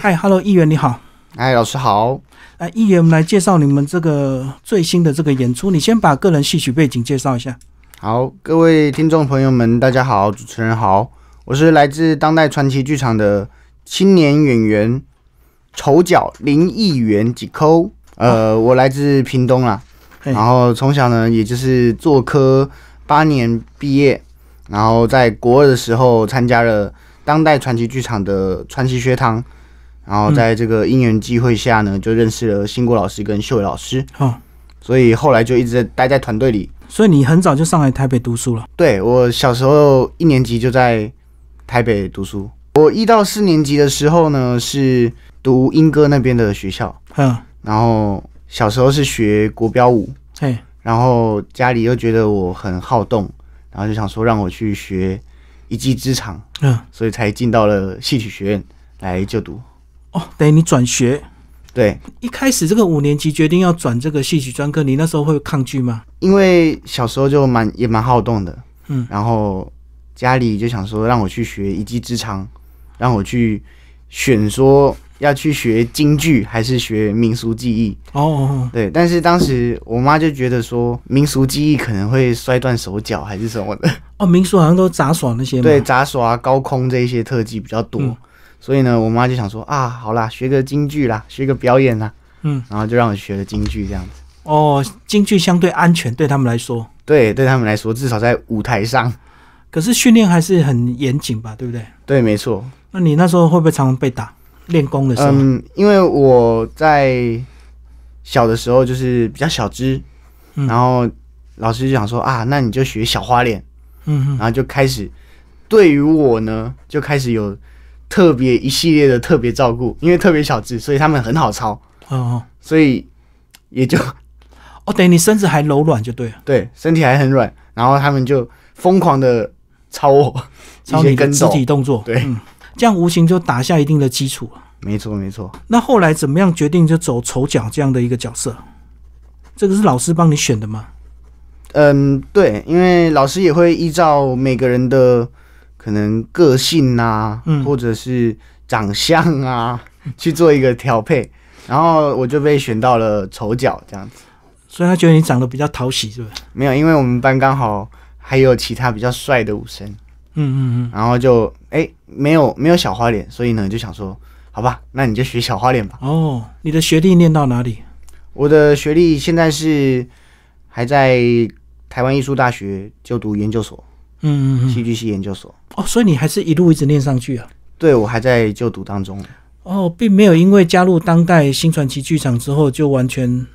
嗨，Hello，议员你好。哎，老师好。哎，议员，我们来介绍你们这个最新的这个演出。你先把个人戏曲背景介绍一下。好，各位听众朋友们，大家好，主持人好，我是来自当代传奇剧场的青年演员丑角林议员几扣。呃，我来自屏东啦，然后从小呢，也就是做科八年毕业，然后在国二的时候参加了当代传奇剧场的传奇学堂。然后在这个因缘际会下呢，就认识了新国老师跟秀伟老师。好，所以后来就一直在待在团队里。所以你很早就上来台北读书了？对，我小时候一年级就在台北读书。我一到四年级的时候呢，是读英歌那边的学校。嗯，然后小时候是学国标舞。嘿，然后家里又觉得我很好动，然后就想说让我去学一技之长。嗯，所以才进到了戏曲学院来就读。哦，等于你转学，对，一开始这个五年级决定要转这个戏曲专科，你那时候会抗拒吗？因为小时候就蛮也蛮好动的，嗯，然后家里就想说让我去学一技之长，让我去选说要去学京剧还是学民俗技艺。哦，对，但是当时我妈就觉得说民俗技艺可能会摔断手脚还是什么的。哦，民俗好像都杂耍那些，对，杂耍高空这些特技比较多。所以呢，我妈就想说啊，好啦，学个京剧啦，学个表演啦，嗯，然后就让我学了京剧这样子。哦，京剧相对安全对他们来说，对，对他们来说，至少在舞台上。可是训练还是很严谨吧，对不对？对，没错。那你那时候会不会常常被打？练功的时候。嗯，因为我在小的时候就是比较小只，然后老师就想说啊，那你就学小花脸，嗯，然后就开始，对于我呢，就开始有。特别一系列的特别照顾，因为特别小字，所以他们很好抄，哦，所以也就，哦，等你身子还柔软就对了，对，身体还很软，然后他们就疯狂的抄我，抄你的肢体动作，对，这样无形就打下一定的基础。没错没错。那后来怎么样决定就走丑角这样的一个角色？这个是老师帮你选的吗？嗯，对，因为老师也会依照每个人的。可能个性啊，或者是长相啊，去做一个调配，然后我就被选到了丑角这样子。所以他觉得你长得比较讨喜，对是？没有，因为我们班刚好还有其他比较帅的武生，嗯嗯嗯，然后就哎没有没有小花脸，所以呢就想说，好吧，那你就学小花脸吧。哦，你的学历念到哪里？我的学历现在是还在台湾艺术大学就读研究所。嗯嗯戏剧系研究所哦，所以你还是一路一直练上去啊？对，我还在就读当中哦，并没有因为加入当代新传奇剧场之后就完全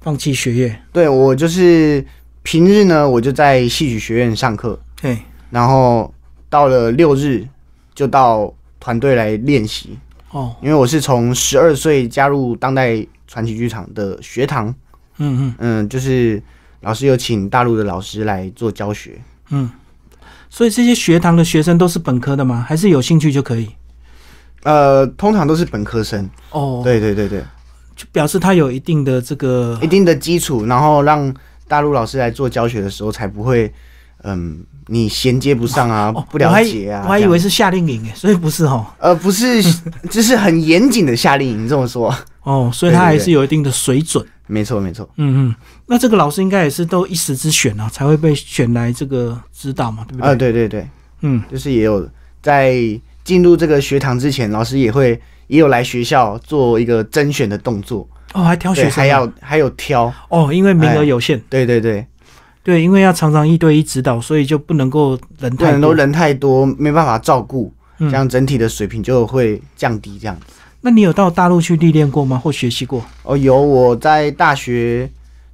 放弃学业。对我就是平日呢，我就在戏曲学院上课，对，然后到了六日就到团队来练习哦。因为我是从十二岁加入当代传奇剧场的学堂，嗯嗯嗯，就是老师有请大陆的老师来做教学，嗯。所以这些学堂的学生都是本科的吗？还是有兴趣就可以？呃，通常都是本科生。哦，对对对对，就表示他有一定的这个一定的基础，然后让大陆老师来做教学的时候才不会，嗯，你衔接不上啊，不了解啊。我还以为是夏令营诶，所以不是哦。呃，不是，就 是很严谨的夏令营这么说。哦，所以他还是有一定的水准。没错，没错。嗯嗯，那这个老师应该也是都一时之选啊，才会被选来这个指导嘛，对不对？啊，对对对，嗯，就是也有在进入这个学堂之前，老师也会也有来学校做一个甄选的动作，哦，还挑学生，还要还有挑哦，因为名额有限。对对对，对，因为要常常一对一指导，所以就不能够人太多，人太多没办法照顾，这样整体的水平就会降低，这样子。那你有到大陆去历练过吗，或学习过？哦，有我在大学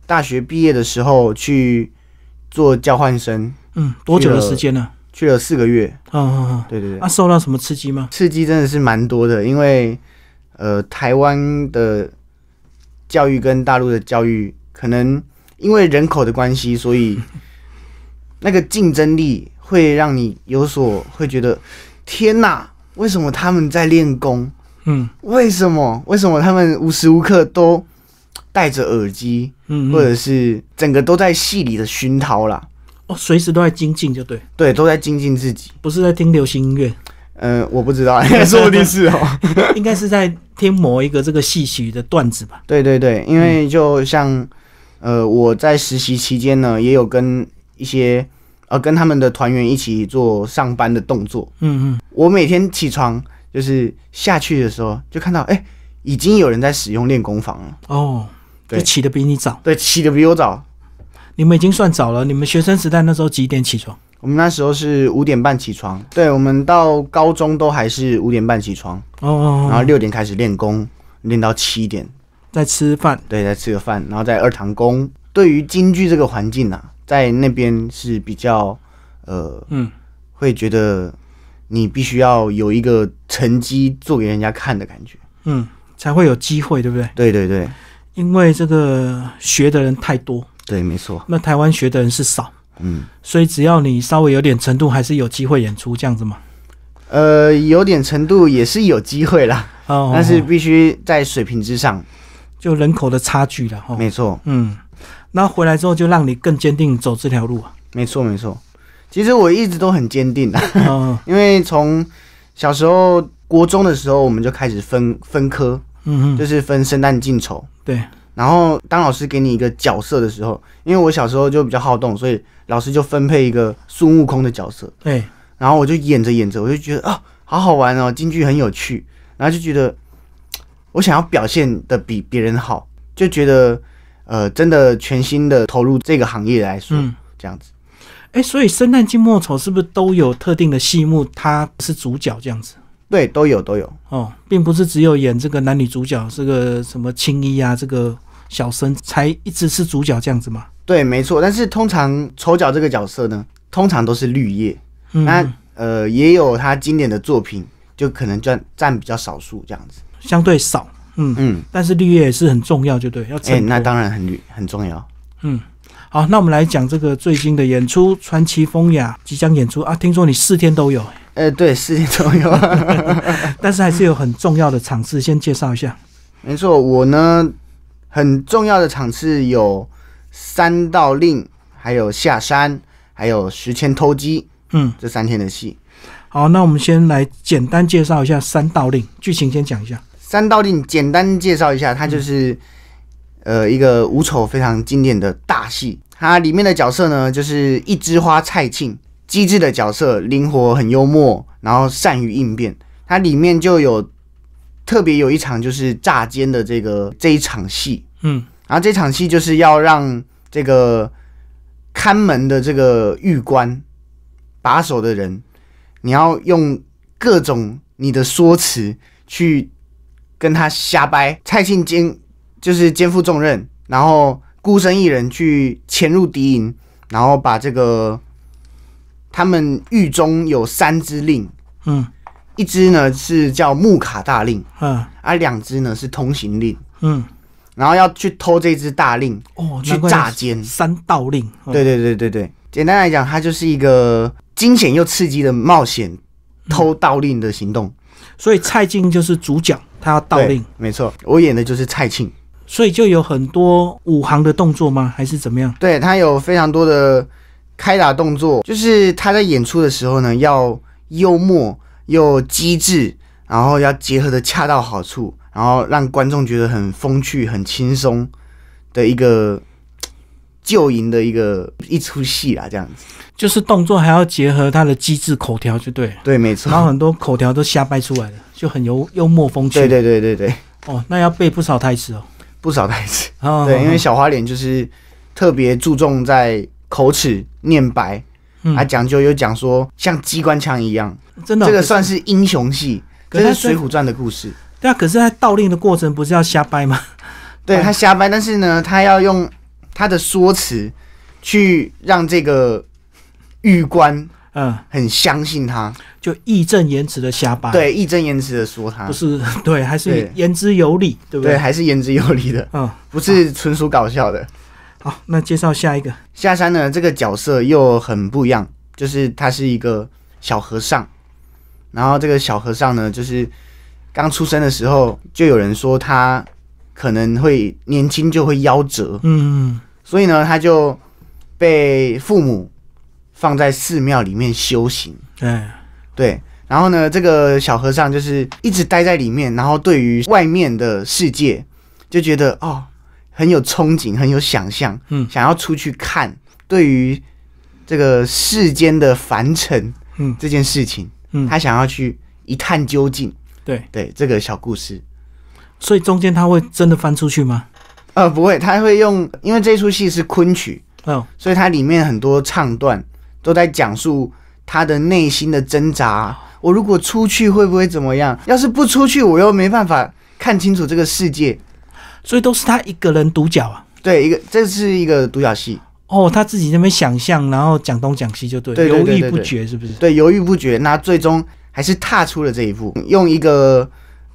大学毕业的时候去做交换生。嗯，多久的时间呢？去了四个月。嗯嗯嗯，对对对。那受到什么刺激吗？刺激真的是蛮多的，因为呃，台湾的教育跟大陆的教育，可能因为人口的关系，所以 那个竞争力会让你有所会觉得，天哪，为什么他们在练功？嗯，为什么？为什么他们无时无刻都戴着耳机，嗯，或者是整个都在戏里的熏陶啦？哦，随时都在精进，就对，对，都在精进自己，不是在听流行音乐。嗯，我不知道，说不定是哦，应该是在听某一个这个戏曲的段子吧。对对对，因为就像呃，我在实习期间呢，也有跟一些呃跟他们的团员一起做上班的动作。嗯嗯，我每天起床。就是下去的时候，就看到，哎，已经有人在使用练功房了。哦，对，起的比你早。对，起的比我早。你们已经算早了。你们学生时代那时候几点起床？我们那时候是五点半起床。对，我们到高中都还是五点半起床。哦，然后六点开始练功，练到七点。在吃饭。对，在吃个饭，然后在二堂功。对于京剧这个环境啊，在那边是比较，呃，嗯，会觉得。你必须要有一个成绩做给人家看的感觉，嗯，才会有机会，对不对？对对对，因为这个学的人太多，对，没错。那台湾学的人是少，嗯，所以只要你稍微有点程度，还是有机会演出这样子嘛。呃，有点程度也是有机会啦，但是必须在水平之上，就人口的差距了，哦、没错，嗯。那回来之后就让你更坚定走这条路啊，没错，没错。其实我一直都很坚定的，因为从小时候国中的时候，我们就开始分分科，嗯，就是分圣诞进丑，对。然后当老师给你一个角色的时候，因为我小时候就比较好动，所以老师就分配一个孙悟空的角色，对。然后我就演着演着，我就觉得啊，好好玩哦，京剧很有趣。然后就觉得我想要表现的比别人好，就觉得呃，真的全心的投入这个行业来说，这样子。哎，所以《生旦净末丑》是不是都有特定的戏目？他是主角这样子？对，都有都有哦，并不是只有演这个男女主角，这个什么青衣啊，这个小生才一直是主角这样子吗？对，没错。但是通常丑角这个角色呢，通常都是绿叶。那呃，也有他经典的作品，就可能占占比较少数这样子，相对少。嗯嗯。但是绿叶也是很重要，就对，要哎，那当然很绿很重要。嗯。好，那我们来讲这个最新的演出《传奇风雅》，即将演出啊！听说你四天都有，哎，对，四天都有，但是还是有很重要的场次，先介绍一下。没错，我呢很重要的场次有《三道令》，还有《下山》，还有《时迁偷鸡》。嗯，这三天的戏。好，那我们先来简单介绍一下《三道令》剧情，先讲一下《三道令》。简单介绍一下，它就是。呃，一个五丑非常经典的大戏，它里面的角色呢，就是一枝花蔡庆，机智的角色，灵活，很幽默，然后善于应变。它里面就有特别有一场就是炸奸的这个这一场戏，嗯，然后这场戏就是要让这个看门的这个狱官把守的人，你要用各种你的说辞去跟他瞎掰，蔡庆经。就是肩负重任，然后孤身一人去潜入敌营，然后把这个他们狱中有三支令，嗯，一支呢是叫木卡大令，嗯，而两只呢是通行令，嗯，然后要去偷这只大令，哦，去炸奸三盗令，对对对对对，简单来讲，它就是一个惊险又刺激的冒险偷盗令的行动。所以蔡静就是主角，他要盗令，没错，我演的就是蔡庆。所以就有很多武行的动作吗？还是怎么样？对他有非常多的开打动作，就是他在演出的时候呢，要幽默又机智，然后要结合的恰到好处，然后让观众觉得很风趣、很轻松的一个就营的一个一出戏啊，这样子。就是动作还要结合他的机智口条，就对对没错。然后很多口条都瞎掰出来的，就很幽幽默风趣。对对对对对。哦，那要背不少台词哦。不少台词，对，因为小花脸就是特别注重在口齿念白，还讲究又讲说像机关枪一样，真的这个算是英雄戏，可是《水浒传》的故事，对啊，可是他倒令的过程不是要瞎掰吗？对他瞎掰，但是呢，他要用他的说辞去让这个玉官嗯很相信他。就义正言辞的瞎掰，对，义正言辞的说他不是 对，还是言之有理，对不对？对，还是言之有理的，嗯，不是纯属搞笑的。好，那介绍下一个下山呢？这个角色又很不一样，就是他是一个小和尚，然后这个小和尚呢，就是刚出生的时候就有人说他可能会年轻就会夭折，嗯，所以呢，他就被父母放在寺庙里面修行，对。对，然后呢，这个小和尚就是一直待在里面，然后对于外面的世界，就觉得哦，很有憧憬，很有想象，嗯，想要出去看。对于这个世间的凡尘，嗯，这件事情，嗯，他想要去一探究竟。对对，这个小故事，所以中间他会真的翻出去吗？呃，不会，他会用，因为这出戏是昆曲，嗯，所以它里面很多唱段都在讲述。他的内心的挣扎，我如果出去会不会怎么样？要是不出去，我又没办法看清楚这个世界，所以都是他一个人独角啊。对，一个这是一个独角戏哦，他自己那边想象，然后讲东讲西就对，犹豫不决是不是？对，犹豫不决，那最终还是踏出了这一步，用一个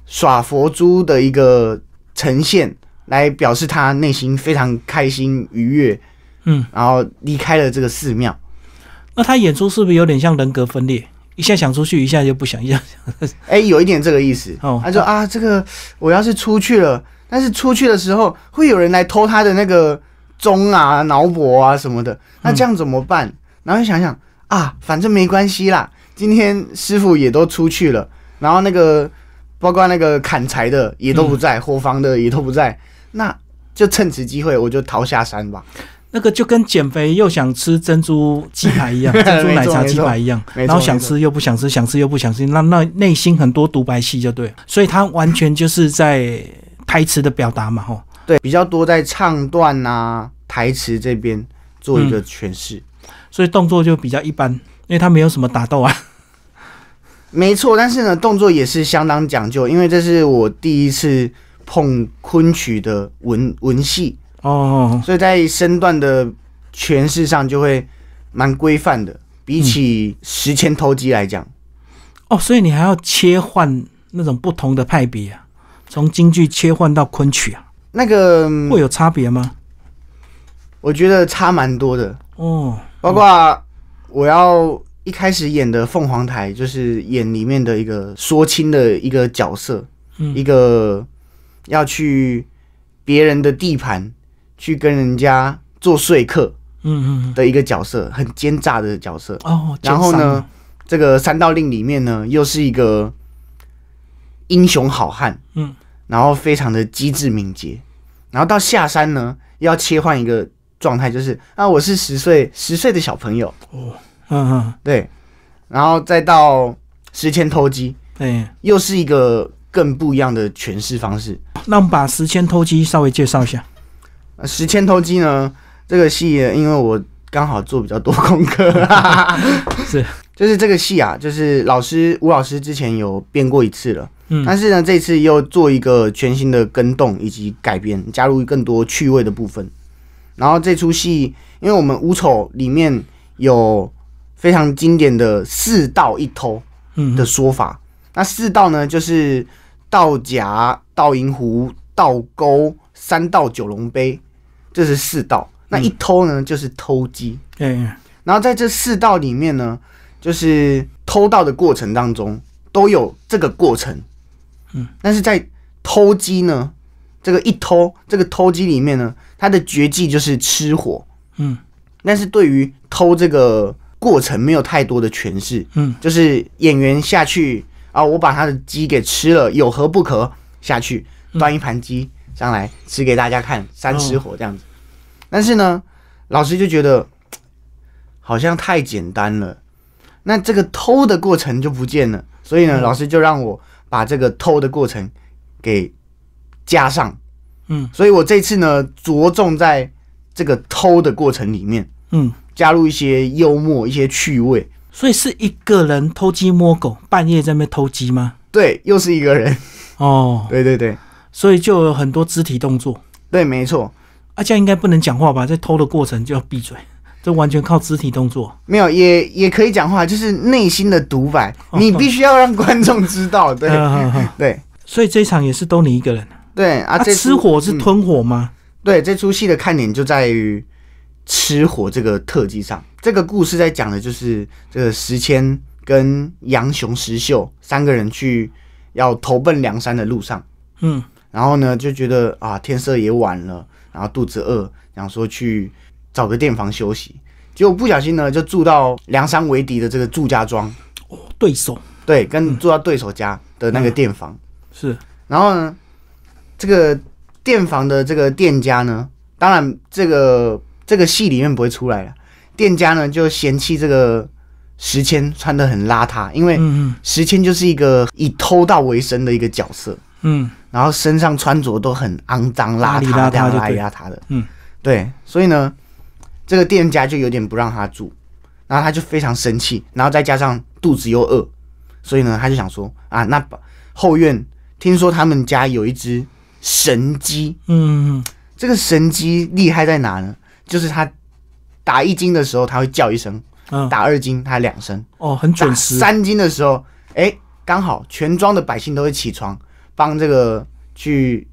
耍佛珠的一个呈现来表示他内心非常开心愉悦，嗯，然后离开了这个寺庙。那他演出是不是有点像人格分裂？一下想出去，一下就不想，一下…… 哎，有一点这个意思哦。他说：“啊，这个我要是出去了，但是出去的时候会有人来偷他的那个钟啊、脑搏啊什么的，那这样怎么办？”然后想想啊，反正没关系啦。今天师傅也都出去了，然后那个包括那个砍柴的也都不在，伙房的也都不在，那就趁此机会，我就逃下山吧。那个就跟减肥又想吃珍珠鸡排一样，珍珠奶茶鸡排一样，然后想吃又不想吃，想吃又不想吃，那那内心很多独白戏就对，所以他完全就是在台词的表达嘛，吼，对，比较多在唱段啊、台词这边做一个诠释，所以动作就比较一般，因为他没有什么打斗啊。没错，但是呢，动作也是相当讲究，因为这是我第一次碰昆曲的文文戏。哦，所以在身段的诠释上就会蛮规范的，比起十千偷鸡来讲。哦，所以你还要切换那种不同的派别啊，从京剧切换到昆曲啊，那个会有差别吗？我觉得差蛮多的。哦，包括我要一开始演的《凤凰台》，就是演里面的一个说亲的一个角色，一个要去别人的地盘。去跟人家做说客，嗯嗯，的一个角色，很奸诈的角色哦。然后呢，这个三道令里面呢，又是一个英雄好汉，嗯，然后非常的机智敏捷。然后到下山呢，要切换一个状态，就是啊，我是十岁十岁的小朋友哦，嗯嗯，对。然后再到时千偷鸡，对，又是一个更不一样的诠释方式。那我们把时千偷鸡稍微介绍一下。十千偷鸡呢？这个戏，因为我刚好做比较多功课，是就是这个戏啊，就是老师吴老师之前有编过一次了，嗯，但是呢，这次又做一个全新的跟动以及改编，加入更多趣味的部分。然后这出戏，因为我们五丑里面有非常经典的四盗一偷嗯的说法，那四道呢就是道夹、道银湖、道沟。三道九龙杯。这是四道，那一偷呢就是偷鸡，嗯，然后在这四道里面呢，就是偷盗的过程当中都有这个过程，嗯，但是在偷鸡呢，这个一偷，这个偷鸡里面呢，它的绝技就是吃火，嗯，但是对于偷这个过程没有太多的诠释，嗯，就是演员下去啊，我把他的鸡给吃了，有何不可？下去端一盘鸡。上来吃给大家看三吃火这样子，但是呢，老师就觉得 好像太简单了。那这个偷的过程就不见了，所以呢，老师就让我把这个偷的过程给加上。嗯，所以我这次呢，着重在这个偷的过程里面，嗯，加入一些幽默、一些趣味。所以是一个人偷鸡摸狗，半夜在那偷鸡吗？对，又是一个人。哦，对对对。所以就有很多肢体动作。对，没错。阿样应该不能讲话吧？在偷的过程就要闭嘴，这完全靠肢体动作。没有也也可以讲话，就是内心的独白。你必须要让观众知道，对。对。所以这一场也是都你一个人。对，啊，这吃火是吞火吗？对，这出戏的看点就在于吃火这个特技上。这个故事在讲的就是这个石谦跟杨雄、石秀三个人去要投奔梁山的路上。嗯。然后呢，就觉得啊，天色也晚了，然后肚子饿，想说去找个店房休息，结果不小心呢，就住到梁山为敌的这个祝家庄，哦，对手，对，跟住到对手家的那个店房是。然后呢，这个店房的这个店家呢，当然这个这个戏里面不会出来了，店家呢就嫌弃这个时迁穿的很邋遢，因为时迁就是一个以偷盗为生的一个角色，嗯。然后身上穿着都很肮脏邋遢，这样邋里邋遢的，嗯，对，所以呢，这个店家就有点不让他住，然后他就非常生气，然后再加上肚子又饿，所以呢，他就想说啊，那后院听说他们家有一只神鸡，嗯，这个神鸡厉害在哪呢？就是它打一斤的时候，它会叫一声，打二斤它两声，哦，很准时，三斤的时候，哎，刚好全庄的百姓都会起床。帮这个去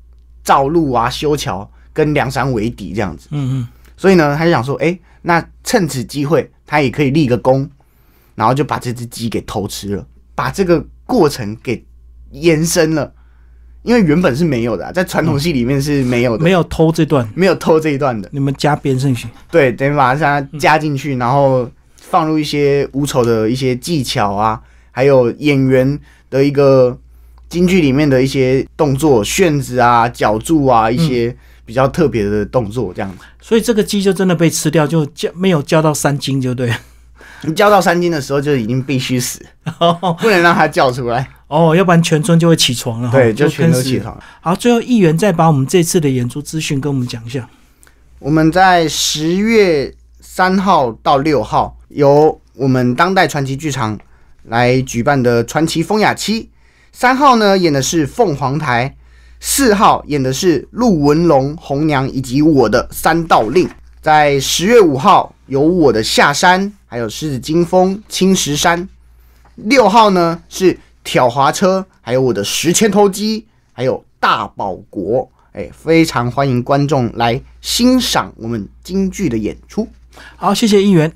造路啊，修桥，跟梁山为敌这样子。嗯嗯。所以呢，他就想说，哎，那趁此机会，他也可以立个功，然后就把这只鸡给偷吃了，把这个过程给延伸了。因为原本是没有的，在传统戏里面是没有的。没有偷这段，没有偷这一段的。你们加编顺序，对，等于把它加进去，然后放入一些无丑的一些技巧啊，还有演员的一个。京剧里面的一些动作、旋子啊、脚柱啊，一些比较特别的动作，这样。所以这个鸡就真的被吃掉，就叫没有叫到三斤，就对。你叫到三斤的时候，就已经必须死，不能让它叫出来。哦，要不然全村就会起床了。对，就全都起床。好，最后议员再把我们这次的演出资讯跟我们讲一下。我们在十月三号到六号，由我们当代传奇剧场来举办的传奇风雅期。三号呢，演的是《凤凰台》；四号演的是《陆文龙》《红娘》，以及我的《三道令》。在十月五号有我的《下山》，还有《狮子金风》《青石山》。六号呢是《挑滑车》，还有我的《十千头鸡》，还有《大保国》。哎，非常欢迎观众来欣赏我们京剧的演出。好，谢谢应援。